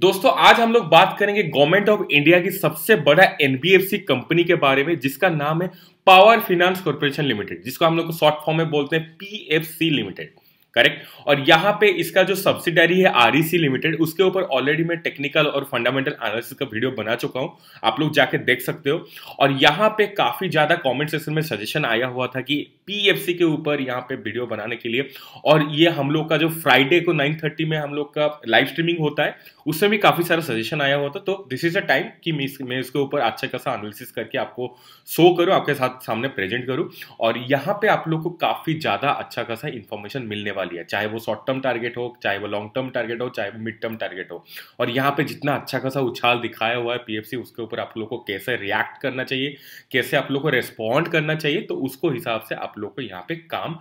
दोस्तों आज हम लोग बात करेंगे गवर्नमेंट ऑफ इंडिया की सबसे बड़ा एनबीएफसी कंपनी के बारे में जिसका नाम है पावर फिनेंस कॉर्पोरेशन लिमिटेड जिसको हम लोग शॉर्ट फॉर्म में बोलते हैं पीएफसी लिमिटेड करेक्ट और यहाँ पे इसका जो सब्सिडरी है आर लिमिटेड e उसके ऊपर ऑलरेडी मैं टेक्निकल और फंडामेंटल एनालिसिस का वीडियो बना चुका हूँ आप लोग जाके देख सकते हो और यहाँ पे काफी ज्यादा कॉमेंट सेक्शन में सजेशन आया हुआ था कि पी के ऊपर यहाँ पे वीडियो बनाने के लिए और ये हम लोग का जो फ्राइडे को नाइन में हम लोग का लाइव स्ट्रीमिंग होता है उसमें भी काफी सारा सजेशन आया हुआ था तो दिस इज अ टाइम कि मैं इसके ऊपर अच्छा खासा एनालिसिस करके आपको शो करूँ आपके साथ सामने प्रेजेंट करूँ और यहाँ पे आप लोग को काफी ज्यादा अच्छा खासा इन्फॉर्मेशन मिलने वाला वाली है चाहे वो शॉर्ट टर्म टारगेट हो चाहे वो लॉन्ग टर्म टारगेट हो चाहे वो मिड टर्म टारगेट हो और यहाँ पे जितना अच्छा खासा उछाल दिखाया हुआ है पीएफसी उसके ऊपर आप लोग को कैसे रिएक्ट करना चाहिए कैसे आप लोग को रेस्पॉन्ड करना चाहिए तो उसको हिसाब से आप लोग को यहाँ पे काम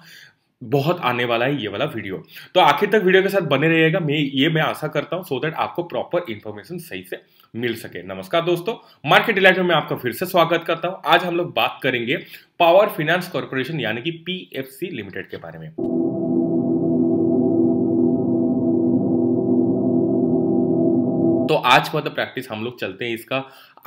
बहुत आने वाला है ये वाला वीडियो तो आखिर तक वीडियो के साथ बने रहिएगा मैं ये मैं आशा करता हूँ सो दैट आपको प्रॉपर इन्फॉर्मेशन सही से मिल सके नमस्कार दोस्तों मार्केट डिलाइट में मैं आपका फिर से स्वागत करता हूँ आज हम लोग बात करेंगे पावर फिनेंस कॉर्पोरेशन यानी कि पीएफसी लिमिटेड के बारे में तो आज फॉर द प्रैक्टिस हम लोग चलते हैं इसका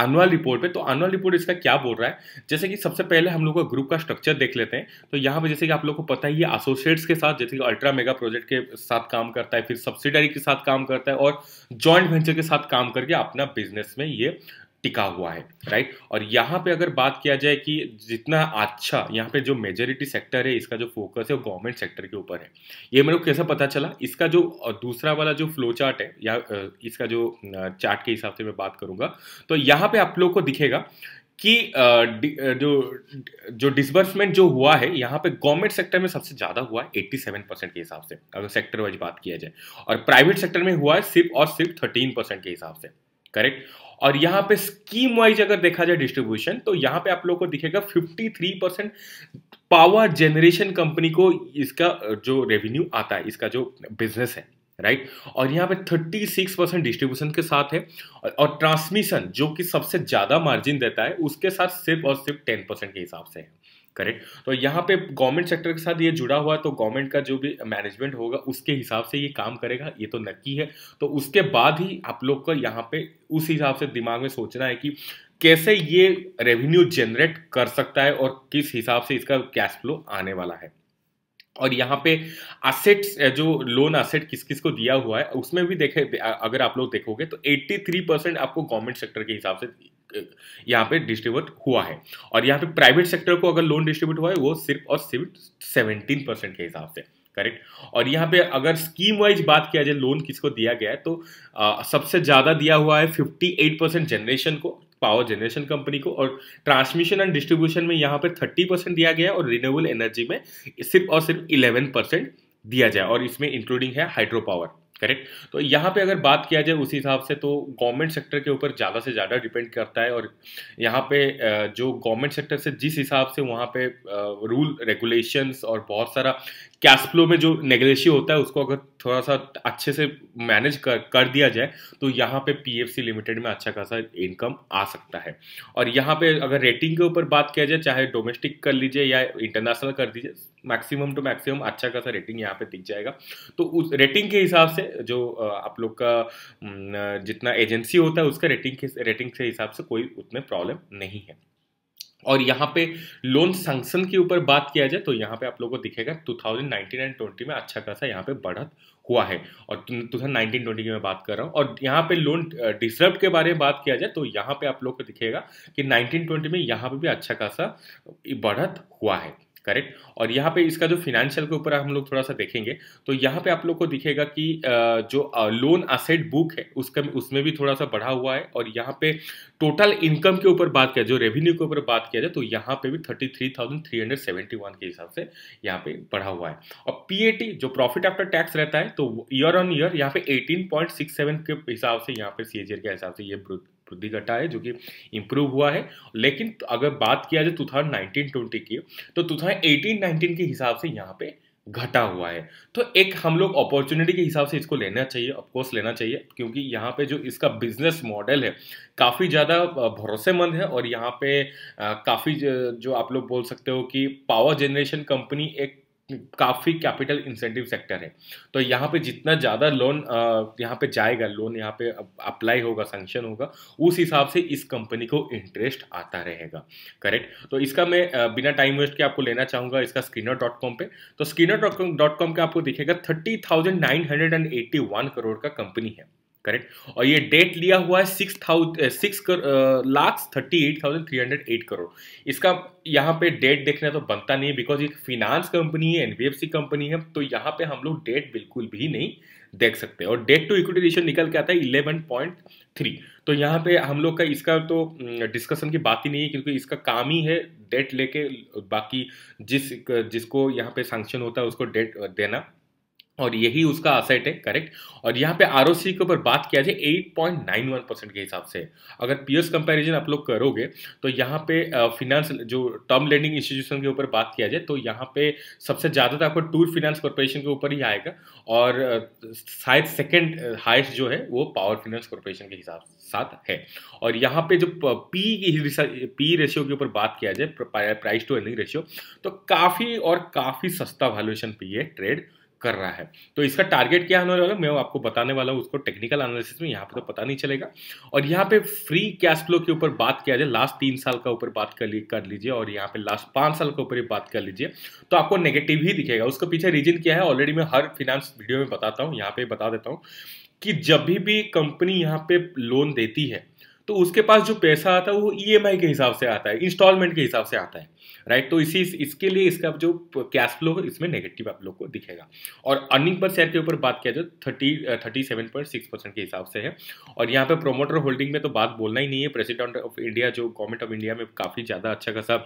एनुअल रिपोर्ट पे तो एनुअल रिपोर्ट इसका क्या बोल रहा है जैसे कि सबसे पहले हम लोग का ग्रुप का स्ट्रक्चर देख लेते हैं तो यहाँ पे जैसे कि आप लोग को पता ही है एसोसिएट्स के साथ जैसे कि अल्ट्रा मेगा प्रोजेक्ट के साथ काम करता है फिर सब्सिडरी के साथ काम करता है और जॉइंट वेंचर के साथ काम करके अपना बिजनेस में ये टिका हुआ है राइट और यहाँ पे अगर बात किया जाए कि जितना अच्छा यहाँ पे जो मेजोरिटी सेक्टर है इसका जो फोकस है वो गवर्नमेंट सेक्टर के ऊपर है ये मेरे को कैसा पता चला इसका जो दूसरा वाला जो फ्लो चार्ट है या इसका जो चार्ट के हिसाब से मैं बात करूँगा तो यहाँ पे आप लोग को दिखेगा कि जो जो डिसबर्समेंट जो हुआ है यहाँ पे गवर्नमेंट सेक्टर में सबसे ज़्यादा हुआ है एट्टी सेवन परसेंट के हिसाब से अगर सेक्टर वाइज बात किया जाए और प्राइवेट सेक्टर में हुआ है सिर्फ और सिर्फ थर्टीन परसेंट के हिसाब से करेक्ट और यहाँ पे स्कीम वाइज अगर देखा जाए डिस्ट्रीब्यूशन तो यहाँ पे आप लोग को दिखेगा 53 परसेंट पावर जनरेशन कंपनी को इसका जो रेवेन्यू आता है इसका जो बिजनेस है राइट right? और यहाँ पे 36 परसेंट डिस्ट्रीब्यूशन के साथ है और, और ट्रांसमिशन जो कि सबसे ज़्यादा मार्जिन देता है उसके साथ सिर्फ और सिर्फ 10 परसेंट के हिसाब से है करेक्ट तो यहाँ पे गवर्नमेंट सेक्टर के साथ ये जुड़ा हुआ है तो गवर्नमेंट का जो भी मैनेजमेंट होगा उसके हिसाब से ये काम करेगा ये तो नक्की है तो उसके बाद ही आप लोग को यहाँ पे उस हिसाब से दिमाग में सोचना है कि कैसे ये रेवेन्यू जनरेट कर सकता है और किस हिसाब से इसका कैश फ्लो आने वाला है और यहाँ पे असेट्स जो लोन असेट किस किस को दिया हुआ है उसमें भी देखे अगर आप लोग देखोगे तो 83 परसेंट आपको गवर्नमेंट सेक्टर के हिसाब से यहाँ पे डिस्ट्रीब्यूट हुआ है और यहाँ पे प्राइवेट सेक्टर को अगर लोन डिस्ट्रीब्यूट हुआ है वो सिर्फ और सिर्फ सेवनटीन परसेंट के हिसाब से करेक्ट और यहाँ पे अगर स्कीम वाइज बात किया जाए लोन किसको दिया गया है तो आ, सबसे ज़्यादा दिया हुआ है फिफ्टी एट परसेंट जनरेशन को पावर जनरेशन कंपनी को और ट्रांसमिशन एंड डिस्ट्रीब्यूशन में यहाँ पे थर्टी परसेंट दिया गया है और रिन्यूएबल एनर्जी में सिर्फ और सिर्फ इलेवन परसेंट दिया जाए और इसमें इंक्लूडिंग है हाइड्रो पावर करेक्ट तो यहाँ पे अगर बात किया जाए उसी हिसाब से तो गवर्नमेंट सेक्टर के ऊपर ज़्यादा से ज़्यादा डिपेंड करता है और यहाँ पे जो गवर्नमेंट सेक्टर से जिस हिसाब से वहाँ पे रूल रेगुलेशंस और बहुत सारा कैश फ्लो में जो नेगलेशी होता है उसको अगर थोड़ा सा अच्छे से मैनेज कर कर दिया जाए तो यहाँ पे पीएफसी लिमिटेड में अच्छा खासा इनकम आ सकता है और यहाँ पे अगर रेटिंग के ऊपर बात किया जाए चाहे डोमेस्टिक कर लीजिए या इंटरनेशनल कर दीजिए मैक्सिमम टू मैक्सिमम अच्छा खासा रेटिंग यहाँ पे दिख जाएगा तो उस रेटिंग के हिसाब से जो आप लोग का जितना एजेंसी होता है उसका रेटिंग के रेटिंग के हिसाब से कोई उतने प्रॉब्लम नहीं है और यहाँ पे लोन सैंक्शन के ऊपर बात किया जाए तो यहाँ पे आप लोगों को दिखेगा 2019 एंड 20 में अच्छा खासा यहाँ पे बढ़त हुआ है और नाइनटीन ट्वेंटी की मैं बात कर रहा हूँ और यहाँ पे लोन डिजर्व के बारे में बात किया जाए तो यहाँ पे आप लोग को दिखेगा कि नाइनटीन ट्वेंटी में यहाँ पे भी अच्छा खासा बढ़त हुआ है करेक्ट और यहाँ पे इसका जो फिनेंशियल के ऊपर हम लोग थोड़ा सा देखेंगे तो यहाँ पे आप लोग को दिखेगा कि जो लोन असेट बुक है उसका उसमें भी थोड़ा सा बढ़ा हुआ है और यहाँ पे टोटल इनकम के ऊपर बात किया जो रेवेन्यू के ऊपर बात किया जाए तो यहाँ पे भी thirty three thousand three hundred seventy one के हिसाब से यहाँ पे बढ़ा हुआ है और पी जो प्रॉफिट आफ्टर टैक्स रहता है तो ईयर ऑन ईयर यहाँ पे एटीन पॉइंट सिक्स सेवन के हिसाब से यहाँ पे सी के हिसाब से ये वृद्धि घटा है जो कि इम्प्रूव हुआ है लेकिन अगर बात किया जाए टू थाउजेंड नाइनटीन ट्वेंटी की तो टू थाउजेंड एटीन नाइनटीन के हिसाब से यहाँ पे घटा हुआ है तो एक हम लोग अपॉर्चुनिटी के हिसाब से इसको लेना चाहिए ऑफकोर्स लेना चाहिए क्योंकि यहाँ पे जो इसका बिजनेस मॉडल है काफ़ी ज़्यादा भरोसेमंद है और यहाँ पे काफ़ी जो आप लोग बोल सकते हो कि पावर जनरेशन कंपनी एक काफ़ी कैपिटल इंसेंटिव सेक्टर है तो यहाँ पे जितना ज़्यादा लोन यहाँ पे जाएगा लोन यहाँ पे अप्लाई होगा सेंक्शन होगा उस हिसाब से इस कंपनी को इंटरेस्ट आता रहेगा करेक्ट तो इसका मैं बिना टाइम वेस्ट के आपको लेना चाहूँगा इसका स्किनर डॉट कॉम पर तो Skinner dot com dot com का आपको दिखेगा thirty thousand nine hundred and one crore का कंपनी है करेक्ट और ये डेट लिया हुआ है six thousand six lakh thirty eight thousand three hundred eight crore इसका यहाँ पे डेट देखना तो बनता नहीं बिकॉज ये फिनांस कंपनी है एनबीएफसी कंपनी है तो यहाँ पे हम लोग डेट बिल्कुल भी नहीं देख सकते और डेट टू इक्विटी रेशियो निकल के आता है इलेवन पॉइंट थ्री तो यहाँ पे हम लोग का इसका तो डिस्कशन की बात ही नहीं है क्योंकि इसका काम ही है डेट लेके बाकी जिस जिसको यहाँ पे सैंक्शन होता है उसको डेट देना और यही उसका असेट है करेक्ट और यहाँ पे आर के ऊपर बात किया जाए 8.91 परसेंट के हिसाब से अगर पीएस कंपैरिजन आप लोग करोगे तो यहाँ पे फिनांस जो टर्म लेंडिंग इंस्टीट्यूशन के ऊपर बात किया जाए तो यहाँ पे सबसे ज़्यादा तो आपको टूर फिनेंस कॉरपोरेशन के ऊपर ही आएगा और शायद सेकेंड हाइस्ट जो है वो पावर फिनेंस कॉरपोरेशन के हिसाब साथ है और यहाँ पे जो पी की पी रेशियो के ऊपर बात किया जाए प्राइस टू अर्निंग रेशियो तो काफ़ी और काफ़ी सस्ता वैल्यूएशन पे है ट्रेड कर रहा है तो इसका टारगेट क्या होने वाला मैं आपको बताने वाला हूँ उसको टेक्निकल एनालिसिस में यहाँ पे तो पता नहीं चलेगा और यहाँ पे फ्री कैश फ्लो के ऊपर बात किया जाए लास्ट तीन साल का ऊपर बात कर कर लीजिए और यहाँ पे लास्ट पाँच साल के ऊपर बात कर लीजिए तो आपको नेगेटिव ही दिखेगा उसके पीछे रीजन क्या है ऑलरेडी मैं हर फिनेंस वीडियो में बताता हूँ यहाँ पे बता देता हूँ कि जब भी कंपनी यहाँ पे लोन देती है तो उसके पास जो पैसा आता है वो ईएमआई e के हिसाब से आता है इंस्टॉलमेंट के हिसाब से आता है राइट तो इसी इसके लिए इसका जो कैश फ्लो है इसमें नेगेटिव आप लोग को दिखेगा और अर्निंग पर शेयर के ऊपर बात किया जाए thirty thirty seven point six percent के हिसाब से है और यहाँ पे प्रोमोटर होल्डिंग में तो बात बोलना ही नहीं है प्रेसिडेंट ऑफ इंडिया जो गवर्नमेंट ऑफ इंडिया में काफ़ी ज़्यादा अच्छा खासा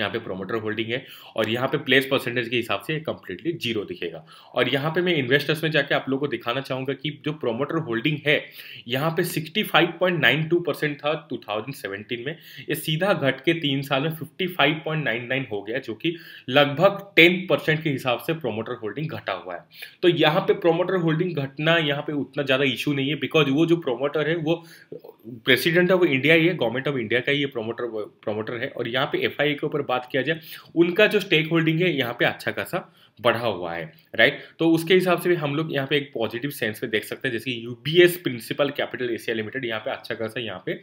यहाँ पे प्रोमोटर होल्डिंग है और यहाँ पे प्लेस परसेंटेज के हिसाब से कंप्लीटली जीरो दिखेगा और यहाँ पे मैं इन्वेस्टर्स में जाके आप लोगों को दिखाना चाहूँगा कि जो प्रोमोटर होल्डिंग है यहाँ पे 65.92 परसेंट था 2017 में ये सीधा घट के तीन साल में 55.99 हो गया जो कि लगभग 10 परसेंट के हिसाब से प्रोमोटर होल्डिंग घटा हुआ है तो यहाँ पे प्रोमोटर होल्डिंग घटना यहाँ पे उतना ज़्यादा इशू नहीं है बिकॉज वो जो प्रोमोटर है वो प्रेसिडेंट ऑफ इंडिया ही है गवर्नमेंट ऑफ इंडिया का ही ये प्रोमोटर प्रोमोटर है और यहाँ पे एफ के ऊपर बात किया जाए उनका जो स्टेक होल्डिंग है यहाँ पे अच्छा खासा बढ़ा हुआ है राइट तो उसके हिसाब से भी हम लोग यहाँ पे एक पॉजिटिव सेंस में देख सकते हैं जैसे UBS Principal Capital Asia Limited यहाँ पे अच्छा खासा यहाँ पे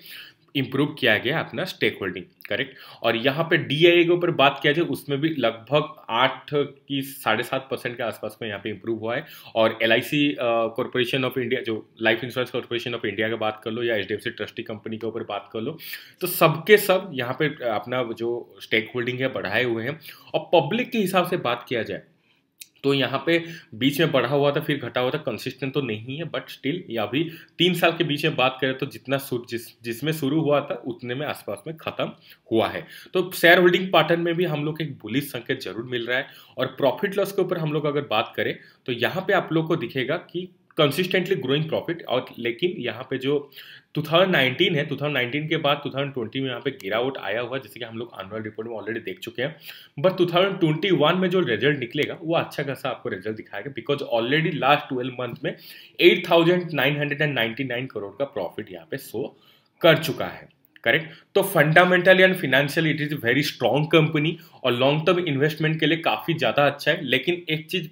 इम्प्रूव किया गया अपना स्टेक होल्डिंग करेक्ट और यहाँ पे डी के ऊपर बात किया जाए उसमें भी लगभग आठ की साढ़े सात परसेंट के आसपास में यहाँ पे इम्प्रूव हुआ है और L I C Corporation of India जो Life Insurance Corporation of India का बात कर लो या H D F C trustee company के ऊपर बात कर लो तो सबके सब यहाँ पे अपना जो स्टेक होल्डिंग है बढ़ाए हुए हैं और पब्लिक के हिसाब से बात किया जाए तो यहाँ पे बीच में बढ़ा हुआ था फिर घटा हुआ था कंसिस्टेंट तो नहीं है बट स्टिल या अभी तीन साल के बीच में बात करें तो जितना जिस जिसमें शुरू हुआ था उतने में आसपास में खत्म हुआ है तो शेयर होल्डिंग पैटर्न में भी हम लोग एक बुलिस संकेत जरूर मिल रहा है और प्रॉफिट लॉस के ऊपर हम लोग अगर बात करें तो यहाँ पे आप लोग को दिखेगा कि कंसिस्टेंटली ग्रोइंग प्रॉफिट और लेकिन यहाँ पे जो 2019 है 2019 के बाद 2020 में यहाँ पे गिरावट आया हुआ जैसे कि हम लोग एनुअल रिपोर्ट में ऑलरेडी देख चुके हैं बट 2021 में जो रिजल्ट निकलेगा वो अच्छा खासा आपको रिजल्ट दिखाएगा because already last twelve month में 8,999 करोड़ का प्रॉफिट यहाँ पे शो कर चुका है करेक्ट तो fundamentally and financially it is very strong company और लॉन्ग टर्म इन्वेस्टमेंट के लिए काफ़ी ज़्यादा अच्छा है लेकिन एक चीज़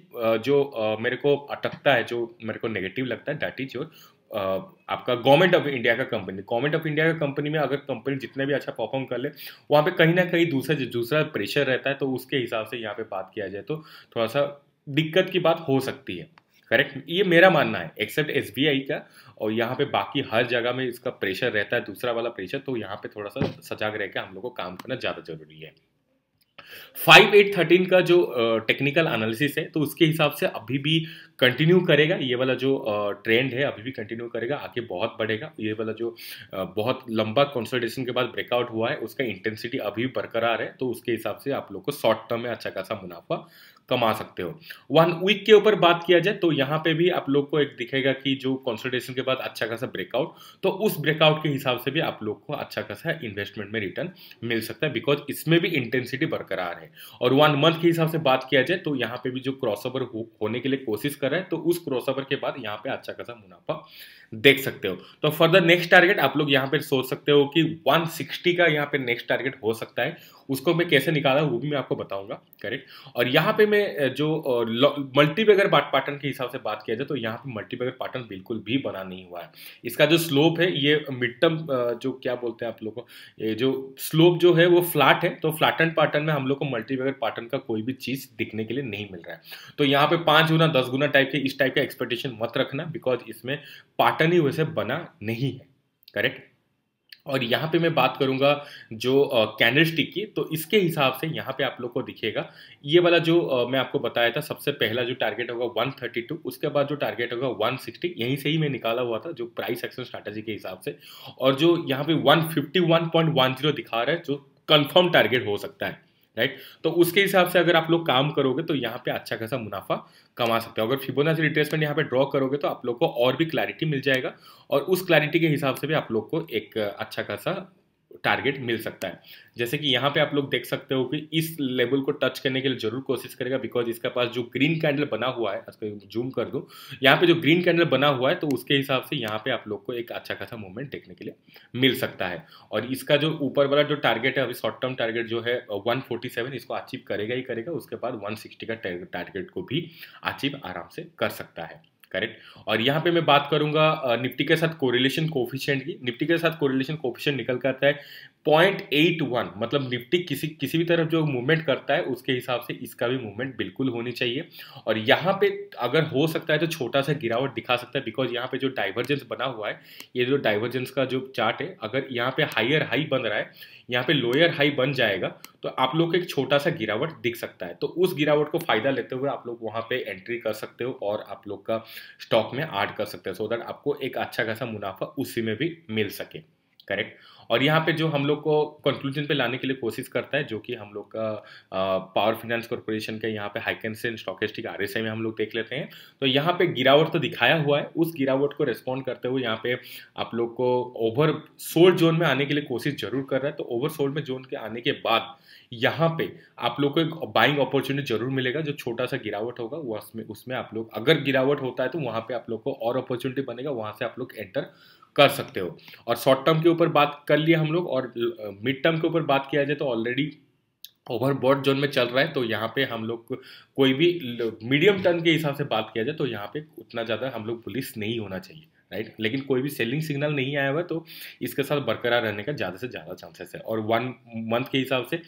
जो मेरे को अटकता है जो मेरे को नेगेटिव लगता है दैट इज योर आपका गवर्नमेंट ऑफ इंडिया का कंपनी गवर्नमेंट ऑफ इंडिया का कंपनी में अगर कंपनी जितने भी अच्छा परफॉर्म कर ले वहाँ पे कहीं ना कहीं दूसरा दूसरा प्रेशर रहता है तो उसके हिसाब से यहाँ पे बात किया जाए तो थोड़ा सा दिक्कत की बात हो सकती है करेक्ट ये मेरा मानना है एक्सेप्ट एस का और यहाँ पे बाकी हर जगह में इसका प्रेशर रहता है दूसरा वाला प्रेशर तो यहाँ पे थोड़ा सा सजाग रह के हम लोग को काम करना ज़्यादा जरूरी है फाइव एट थर्टीन का जो टेक्निकल एनालिसिस है तो उसके हिसाब से अभी भी कंटिन्यू करेगा ये वाला जो ट्रेंड है अभी भी कंटिन्यू करेगा आगे बहुत बढ़ेगा ये वाला जो बहुत लंबा कंसल्टेशन के बाद ब्रेकआउट हुआ है उसका इंटेंसिटी अभी बरकरार है तो उसके हिसाब से आप लोग को शॉर्ट टर्म में अच्छा खासा मुनाफा कमा सकते हो वन वीक के ऊपर बात किया जाए तो यहाँ पे भी आप लोग को एक दिखेगा कि जो कॉन्सल्टेशन के बाद अच्छा खासा ब्रेकआउट तो उस ब्रेकआउट के हिसाब से भी आप लोग को अच्छा खासा इन्वेस्टमेंट में रिटर्न मिल सकता है बिकॉज इसमें भी इंटेंसिटी बरकरार है और वन मंथ के हिसाब से बात किया जाए तो यहाँ पे भी जो क्रॉसओवर हो, होने के लिए कोशिश कर रहा है तो उस क्रॉसओवर के बाद यहाँ पे अच्छा खासा मुनाफा देख सकते हो तो फर्दर नेक्स्ट टारगेट आप लोग यहाँ पे सोच सकते हो कि 160 का यहाँ पे नेक्स्ट टारगेट हो सकता है उसको मैं कैसे निकाला वो भी मैं आपको बताऊंगा करेक्ट और यहाँ पे मैं जो मल्टीबेगर पैटर्न के हिसाब से बात किया जाए तो यहाँ पे मल्टीपेगर पैटर्न बिल्कुल भी बना नहीं हुआ है इसका जो स्लोप है ये मिड टर्म जो क्या बोलते हैं आप लोग को ये जो स्लोप जो है वो फ्लैट है तो फ्लैटन पैटर्न में हम लोग को मल्टीपेगर पैटर्न का कोई भी चीज़ दिखने के लिए नहीं मिल रहा है तो यहाँ पे पांच गुना दस गुना टाइप के इस टाइप का एक्सपेक्टेशन मत रखना बिकॉज इसमें पैटर्न ही वैसे बना नहीं है करेक्ट और यहाँ पे मैं बात करूँगा जो कैंडल स्टिक की तो इसके हिसाब से यहाँ पे आप लोग को दिखेगा ये वाला जो आ, मैं आपको बताया था सबसे पहला जो टारगेट होगा 132 उसके बाद जो टारगेट होगा 160 यहीं से ही मैं निकाला हुआ था जो प्राइस एक्शन स्ट्रैटेजी के हिसाब से और जो यहाँ पे 151.10 दिखा रहा है जो कन्फर्म टारगेट हो सकता है राइट तो उसके हिसाब से अगर आप लोग काम करोगे तो यहाँ पे अच्छा खासा मुनाफा कमा सकते हो अगर फिबोनाची रिट्रेसमेंट यहाँ पे ड्रॉ करोगे तो आप लोग को और भी क्लैरिटी मिल जाएगा और उस क्लैरिटी के हिसाब से भी आप लोग को एक अच्छा खासा टारगेट मिल सकता है जैसे कि यहाँ पे आप लोग देख सकते हो कि इस लेवल को टच करने के लिए जरूर कोशिश करेगा बिकॉज इसके पास जो ग्रीन कैंडल बना हुआ है इसको जूम कर दूँ यहाँ पे जो ग्रीन कैंडल बना हुआ है तो उसके हिसाब से यहाँ पे आप लोग को एक अच्छा खासा मूवमेंट देखने के लिए मिल सकता है और इसका जो ऊपर वाला जो टारगेट है अभी शॉर्ट टर्म टारगेट जो है वन इसको अचीव करेगा ही करेगा उसके बाद वन का टारगेट को भी अचीव आराम से कर सकता है करेक्ट और यहाँ पे मैं बात करूंगा निफ्टी के साथ कोरिलेशन कोफिशियंट की निफ्टी के साथ कोरिलेशन कोफिशियंट निकल करता आता है पॉइंट एट वन मतलब निफ्टी किसी किसी भी तरफ जो मूवमेंट करता है उसके हिसाब से इसका भी मूवमेंट बिल्कुल होनी चाहिए और यहाँ पे अगर हो सकता है तो छोटा सा गिरावट दिखा सकता है बिकॉज यहाँ पे जो डाइवर्जेंस बना हुआ है ये जो डाइवर्जेंस का जो चार्ट है अगर यहाँ पे हाइयर हाई बन रहा है यहाँ पे लोअर हाई बन जाएगा तो आप लोग को एक छोटा सा गिरावट दिख सकता है तो उस गिरावट को फायदा लेते हुए आप लोग वहाँ पे एंट्री कर सकते हो और आप लोग का स्टॉक में आड कर सकते हो सो दैट आपको एक अच्छा खासा मुनाफा उसी में भी मिल सके करेक्ट और यहाँ पे जो हम लोग को कंक्लूजन पे लाने के लिए कोशिश करता है जो कि हम लोग का पावर फाइनेंस कॉरपोरेशन का यहाँ पे हाइकेंसन स्टॉकेस्टिक आर एस में हम लोग देख लेते हैं तो यहाँ पे गिरावट तो दिखाया हुआ है उस गिरावट को रेस्पॉन्ड करते हुए यहाँ पे आप लोग को ओवर सोल्ड जोन में आने के लिए कोशिश जरूर कर रहा है तो ओवर सोल्ड में जोन के आने के बाद यहाँ पे आप लोग को एक बाइंग अपॉर्चुनिटी जरूर मिलेगा जो छोटा सा गिरावट होगा उसमें उसमें आप लोग अगर गिरावट होता है तो वहाँ पे आप लोग को और अपॉर्चुनिटी बनेगा वहाँ से आप लोग एंटर कर सकते हो और शॉर्ट टर्म के ऊपर बात कर लिए हम लोग और मिड टर्म के ऊपर बात किया जाए तो ऑलरेडी बोर्ड जोन में चल रहा है तो यहाँ पे हम लोग कोई भी मीडियम टर्म के हिसाब से बात किया जाए तो यहाँ पे उतना ज़्यादा हम लोग पुलिस नहीं होना चाहिए राइट लेकिन कोई भी सेलिंग सिग्नल नहीं आया हुआ तो इसके साथ बरकरार रहने का ज़्यादा से ज़्यादा चांसेस है और वन मंथ के हिसाब से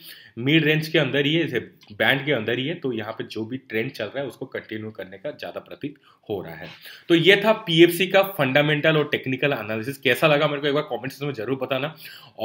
मिड रेंज के अंदर ही है बैंड के अंदर ही है तो यहाँ पे जो भी ट्रेंड चल रहा है उसको कंटिन्यू करने का ज़्यादा प्रतीत हो रहा है तो ये था पी का फंडामेंटल और टेक्निकल एनालिसिस कैसा लगा मेरे को एक बार कॉमेंट्स में जरूर बताना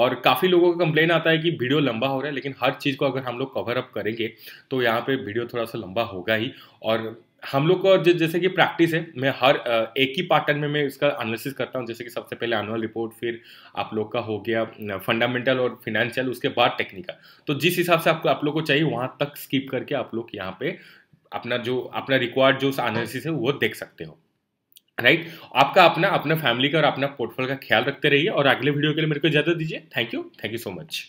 और काफ़ी लोगों का कंप्लेन आता है कि वीडियो लंबा हो रहा है लेकिन हर चीज़ को अगर हम लोग कवर अप करेंगे तो यहाँ पर वीडियो थोड़ा सा लंबा होगा ही और हम लोग का जैसे कि प्रैक्टिस है मैं हर एक ही पैटर्न में मैं इसका एनालिसिस करता हूँ जैसे कि सबसे पहले एनुअल रिपोर्ट फिर आप लोग का हो गया फंडामेंटल और फिनेंशियल उसके बाद टेक्निकल तो जिस हिसाब से आपको आप लोग को चाहिए वहाँ तक स्किप करके आप लोग यहाँ पे अपना जो अपना रिक्वायर्ड जो एनालिसिस है वो देख सकते हो राइट आपका अपना अपना फैमिली का और अपना पोर्टफोलियो का ख्याल रखते रहिए और अगले वीडियो के लिए मेरे को इजाजत दीजिए thank you thank you so much